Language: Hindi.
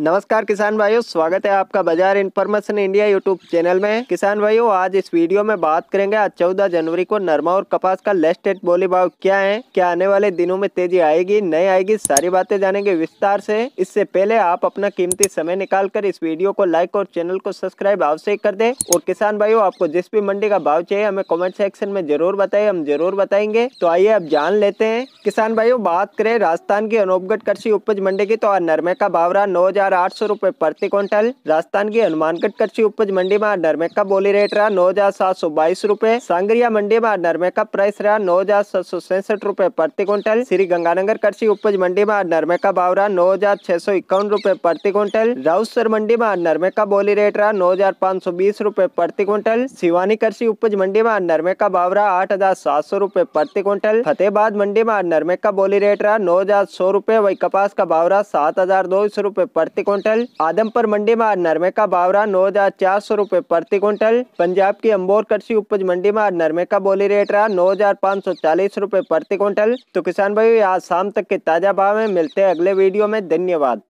नमस्कार किसान भाइयों स्वागत है आपका बाजार इन्फॉर्मेशन इंडिया यूट्यूब चैनल में किसान भाइयों आज इस वीडियो में बात करेंगे आज चौदह जनवरी को नरमा और कपास का एट बोली भाव क्या है क्या आने वाले दिनों में तेजी आएगी नहीं आएगी सारी बातें जानेंगे विस्तार से इससे पहले आप अपना कीमती समय निकाल कर इस वीडियो को लाइक और चैनल को सब्सक्राइब अवश्य कर दे और किसान भाई आपको जिस भी मंडी का भाव चाहिए हमें कॉमेंट सेक्शन में जरूर बताए हम जरूर बताएंगे तो आइए आप जान लेते हैं किसान भाइयों बात करें राजस्थान की अनोपगढ़ कृषि उपज मंडी की तो आज नरमे का भाव रहा नौ हजार आठ सौ रुपए प्रति क्विंटल राजस्थान की हनुमानगढ़ कृषि उपज मंडी में नरमे का बोली रेट रहा नौ हजार सात सौ बाईस रूपए सांगरिया मंडी में नरमे का प्राइस रहा नौ हजार सात सौ सैंसठ रूपए प्रति क्विंटल श्री गंगानगर कृषि उपज मंडी में नरमे का भाव रहा नौ हजार छह सौ इक्यावन रूपए प्रति क्विंटल राउसर मंडी में नरमे का बोली रेट रहा नौ हजार पाँच सौ बीस रूपए प्रति क्विंटल शिवानी कृषि उपज मंडी में नरमे का भाव रहा आठ हजार सात सौ रूपए प्रति क्विंटल फतेहबाद मंडी में नरमे का बोली रेट रहा नौ हजार सौ रूपए वही कपास का भाव रहा सात हजार दो सौ रूपए प्रति प्रति क्विंटल आदमपुर मंडी में नरमे का बावरा नौ हजार चार सौ रूपए प्रति क्विंटल पंजाब की अम्बोर कृषि उपज मंडी में नरमे का बोली रेट रहा नौ हजार पाँच सौ चालीस रूपए प्रति क्विंटल तो किसान भाई आज शाम तक के ताजा भाव में मिलते हैं अगले वीडियो में धन्यवाद